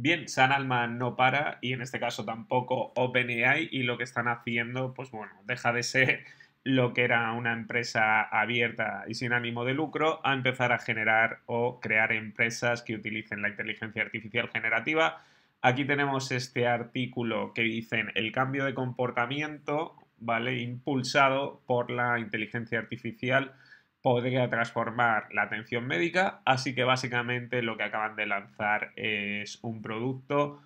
Bien, San Alma no para y en este caso tampoco OpenAI y lo que están haciendo, pues bueno, deja de ser lo que era una empresa abierta y sin ánimo de lucro a empezar a generar o crear empresas que utilicen la inteligencia artificial generativa. Aquí tenemos este artículo que dicen el cambio de comportamiento, ¿vale? Impulsado por la inteligencia artificial podría transformar la atención médica, así que básicamente lo que acaban de lanzar es un producto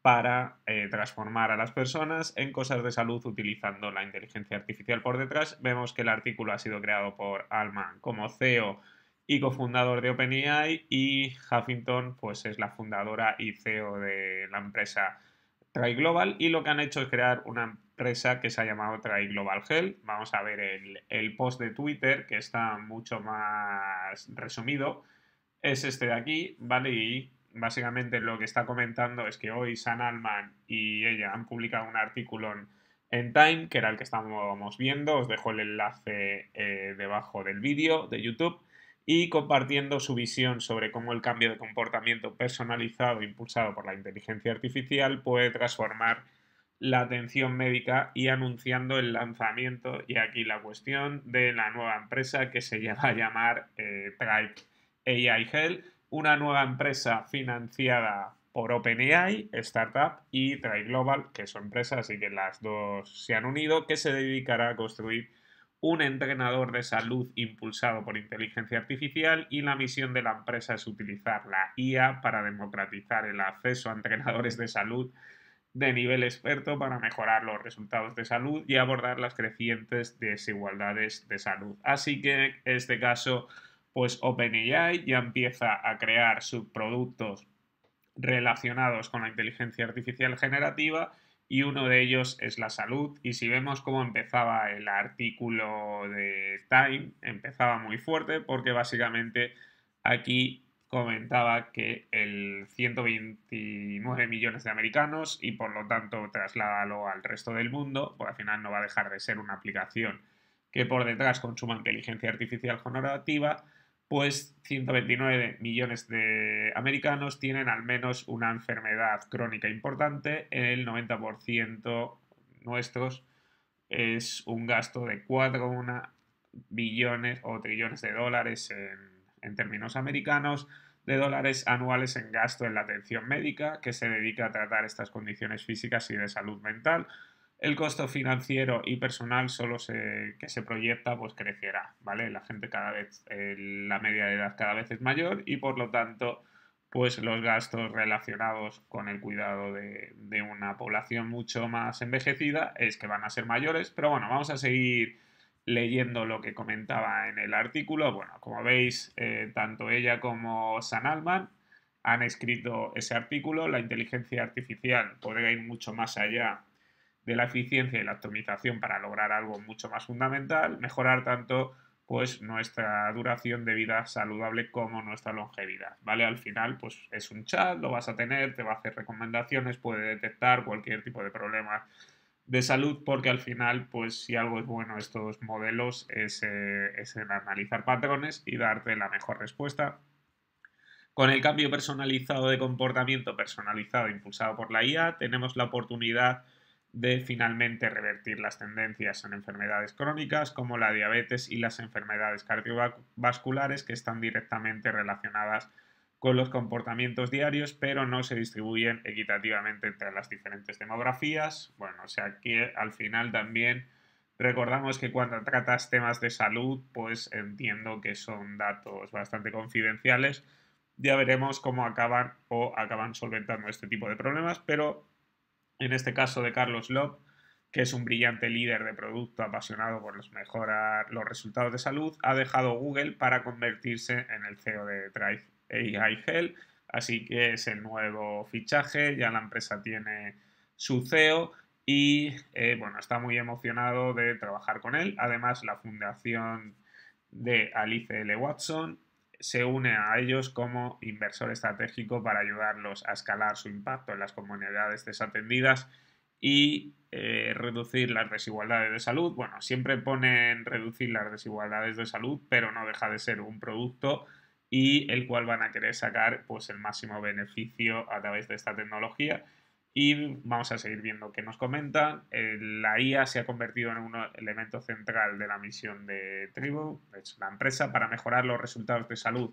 para eh, transformar a las personas en cosas de salud utilizando la inteligencia artificial por detrás. Vemos que el artículo ha sido creado por Alman como CEO y cofundador de OpenAI y Huffington pues es la fundadora y CEO de la empresa Try Global, y lo que han hecho es crear una que se ha llamado Try Global Health. Vamos a ver el, post de Twitter que está mucho más resumido. Es este de aquí, ¿vale? Y básicamente lo que está comentando es que hoy San Alman y ella han publicado un artículo en Time, que era el que estábamos viendo. Os dejo el enlace eh, debajo del vídeo de YouTube y compartiendo su visión sobre cómo el cambio de comportamiento personalizado impulsado por la inteligencia artificial puede transformar la atención médica y anunciando el lanzamiento, y aquí la cuestión, de la nueva empresa que se va a llamar eh, AI Health, una nueva empresa financiada por OpenAI, Startup, y Tribe Global, que es empresas empresa, así que las dos se han unido, que se dedicará a construir un entrenador de salud impulsado por inteligencia artificial y la misión de la empresa es utilizar la IA para democratizar el acceso a entrenadores de salud de nivel experto para mejorar los resultados de salud y abordar las crecientes desigualdades de salud. Así que en este caso, pues OpenAI ya empieza a crear subproductos relacionados con la inteligencia artificial generativa y uno de ellos es la salud. Y si vemos cómo empezaba el artículo de Time, empezaba muy fuerte porque básicamente aquí comentaba que el 129 millones de americanos y por lo tanto trasládalo al resto del mundo, porque al final no va a dejar de ser una aplicación que por detrás consuma inteligencia artificial generativa, pues 129 millones de americanos tienen al menos una enfermedad crónica importante, el 90% nuestros es un gasto de 4,1 billones o trillones de dólares en en términos americanos, de dólares anuales en gasto en la atención médica, que se dedica a tratar estas condiciones físicas y de salud mental. El costo financiero y personal solo que se proyecta pues crecerá, ¿vale? La gente cada vez, la media de edad cada vez es mayor y por lo tanto pues los gastos relacionados con el cuidado de, de una población mucho más envejecida es que van a ser mayores, pero bueno, vamos a seguir leyendo lo que comentaba en el artículo. Bueno, como veis, eh, tanto ella como San Alman han escrito ese artículo. La inteligencia artificial puede ir mucho más allá de la eficiencia y la optimización para lograr algo mucho más fundamental, mejorar tanto pues nuestra duración de vida saludable como nuestra longevidad, ¿vale? Al final, pues es un chat, lo vas a tener, te va a hacer recomendaciones, puede detectar cualquier tipo de problema de salud, porque al final, pues si algo es bueno estos modelos es, eh, analizar patrones y darte la mejor respuesta. Con el cambio personalizado de comportamiento, personalizado, impulsado por la IA, tenemos la oportunidad de finalmente revertir las tendencias en enfermedades crónicas como la diabetes y las enfermedades cardiovasculares que están directamente relacionadas con los comportamientos diarios, pero no se distribuyen equitativamente entre las diferentes demografías. Bueno, o sea, que al final también recordamos que cuando tratas temas de salud, pues entiendo que son datos bastante confidenciales. Ya veremos cómo acaban o acaban solventando este tipo de problemas, pero en este caso de Carlos Lop, que es un brillante líder de producto apasionado por los mejorar los resultados de salud, ha dejado Google para convertirse en el CEO de Drive así que es el nuevo fichaje, ya la empresa tiene su CEO y eh, bueno, está muy emocionado de trabajar con él. Además, la fundación de Alice L. Watson se une a ellos como inversor estratégico para ayudarlos a escalar su impacto en las comunidades desatendidas y eh, reducir las desigualdades de salud. Bueno, siempre ponen reducir las desigualdades de salud, pero no deja de ser un producto y el cual van a querer sacar pues, el máximo beneficio a través de esta tecnología. Y vamos a seguir viendo qué nos comentan. la IA se ha convertido en un elemento central de la misión de Tribu, es la empresa, para mejorar los resultados de salud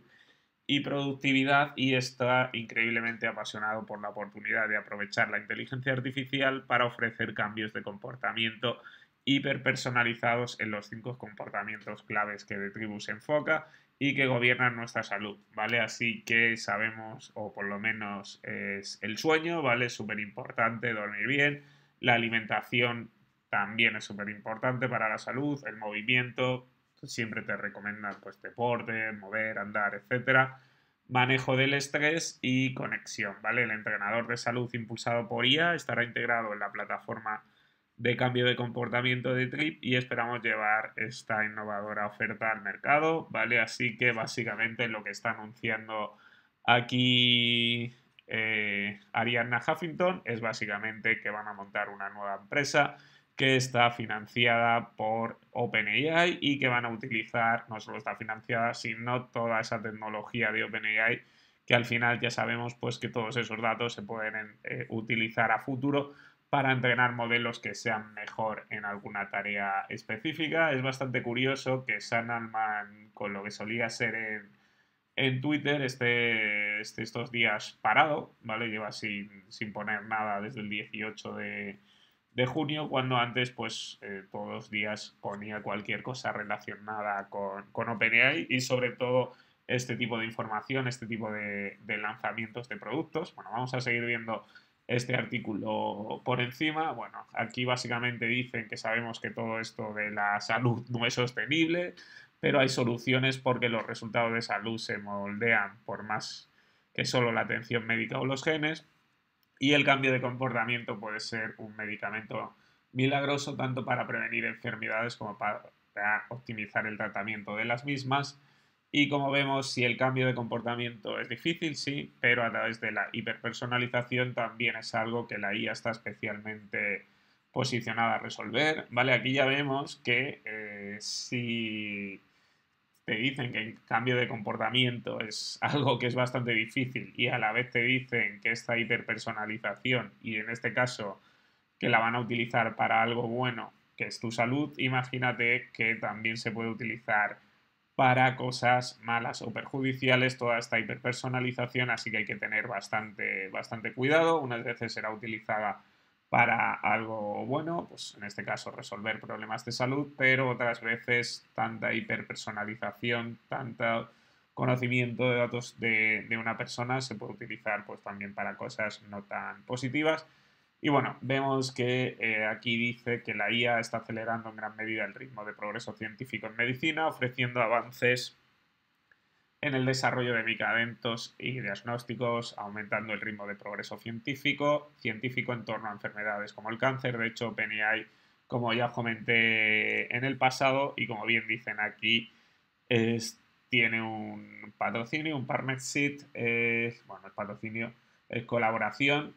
y productividad y está increíblemente apasionado por la oportunidad de aprovechar la inteligencia artificial para ofrecer cambios de comportamiento hiperpersonalizados en los cinco comportamientos claves que de tribu se enfoca y que gobiernan nuestra salud, ¿vale? Así que sabemos, o por lo menos es el sueño, ¿vale? Súper importante, dormir bien, la alimentación también es súper importante para la salud, el movimiento, siempre te recomiendan pues deporte, mover, andar, etcétera, manejo del estrés y conexión, ¿vale? El entrenador de salud impulsado por IA estará integrado en la plataforma de cambio de comportamiento de Trip y esperamos llevar esta innovadora oferta al mercado, ¿vale? Así que básicamente lo que está anunciando aquí eh, Huffington es básicamente que van a montar una nueva empresa que está financiada por OpenAI y que van a utilizar, no solo está financiada, sino toda esa tecnología de OpenAI que al final ya sabemos pues que todos esos datos se pueden eh, utilizar a futuro para entrenar modelos que sean mejor en alguna tarea específica. Es bastante curioso que San Alman, con lo que solía ser en, Twitter, esté, estos días parado, ¿vale? Lleva sin, sin poner nada desde el 18 de, junio, cuando antes, pues, eh, todos los días ponía cualquier cosa relacionada con, con OpenAI y sobre todo este tipo de información, este tipo de, de lanzamientos de productos. Bueno, vamos a seguir viendo este artículo por encima. Bueno, aquí básicamente dicen que sabemos que todo esto de la salud no es sostenible, pero hay soluciones porque los resultados de salud se moldean por más que solo la atención médica o los genes. Y el cambio de comportamiento puede ser un medicamento milagroso tanto para prevenir enfermedades como para optimizar el tratamiento de las mismas. Y como vemos, si el cambio de comportamiento es difícil, sí, pero a través de la hiperpersonalización también es algo que la IA está especialmente posicionada a resolver. Vale, aquí ya vemos que eh, si te dicen que el cambio de comportamiento es algo que es bastante difícil y a la vez te dicen que esta hiperpersonalización y en este caso que la van a utilizar para algo bueno, que es tu salud, imagínate que también se puede utilizar para cosas malas o perjudiciales toda esta hiperpersonalización, así que hay que tener bastante, bastante cuidado. Unas veces será utilizada para algo bueno, pues en este caso resolver problemas de salud, pero otras veces tanta hiperpersonalización, tanto conocimiento de datos de, una persona se puede utilizar pues también para cosas no tan positivas. Y bueno, vemos que eh, aquí dice que la IA está acelerando en gran medida el ritmo de progreso científico en medicina, ofreciendo avances en el desarrollo de medicamentos y diagnósticos, aumentando el ritmo de progreso científico, científico en torno a enfermedades como el cáncer. De hecho, PNI como ya comenté en el pasado y como bien dicen aquí, es, tiene un patrocinio, un partnership, es, bueno, el patrocinio es colaboración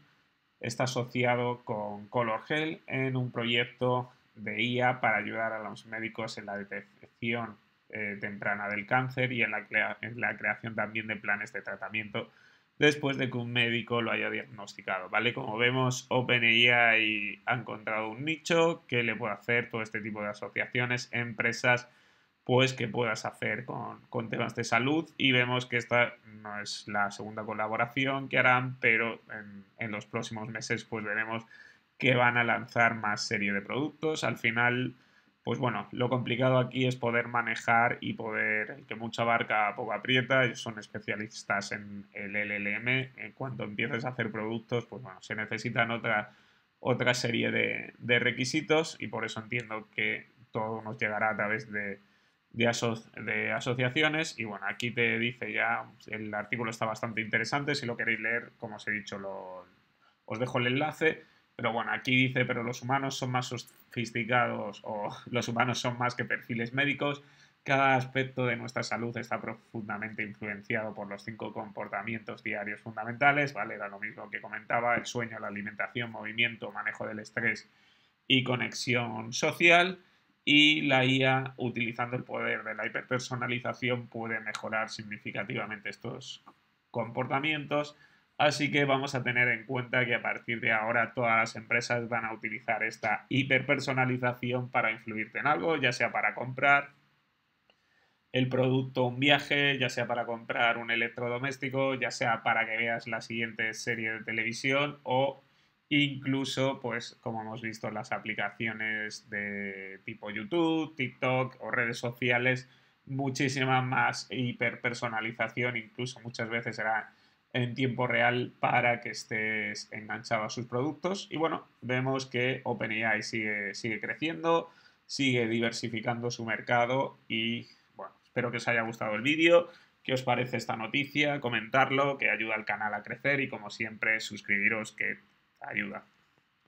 está asociado con Color en un proyecto de IA para ayudar a los médicos en la detección eh, temprana del cáncer y en la, creación también de planes de tratamiento después de que un médico lo haya diagnosticado, ¿vale? Como vemos, OpenAI ha encontrado un nicho que le puede hacer todo este tipo de asociaciones, empresas pues que puedas hacer con, temas de salud y vemos que esta no es la segunda colaboración que harán, pero en, los próximos meses pues veremos que van a lanzar más serie de productos. Al final, pues bueno, lo complicado aquí es poder manejar y poder, que mucha barca poco aprieta, ellos son especialistas en el LLM, eh, cuando empieces a hacer productos, pues bueno, se necesitan otra, otra serie de requisitos y por eso entiendo que todo nos llegará a través de de, asociaciones. Y bueno, aquí te dice ya, el artículo está bastante interesante, si lo queréis leer, como os he dicho, lo, os dejo el enlace. Pero bueno, aquí dice, pero los humanos son más sofisticados o los humanos son más que perfiles médicos. Cada aspecto de nuestra salud está profundamente influenciado por los cinco comportamientos diarios fundamentales, ¿vale? Era lo mismo que comentaba, el sueño, la alimentación, movimiento, manejo del estrés y conexión social y la IA, utilizando el poder de la hiperpersonalización, puede mejorar significativamente estos comportamientos. Así que vamos a tener en cuenta que a partir de ahora todas las empresas van a utilizar esta hiperpersonalización para influirte en algo, ya sea para comprar el producto, un viaje, ya sea para comprar un electrodoméstico, ya sea para que veas la siguiente serie de televisión o Incluso, pues, como hemos visto, las aplicaciones de tipo YouTube, TikTok o redes sociales, muchísima más hiperpersonalización, incluso muchas veces será en tiempo real para que estés enganchado a sus productos. Y bueno, vemos que OpenAI sigue, sigue creciendo, sigue diversificando su mercado y bueno, espero que os haya gustado el vídeo qué os parece esta noticia, comentarlo, que ayuda al canal a crecer y como siempre suscribiros que ayuda.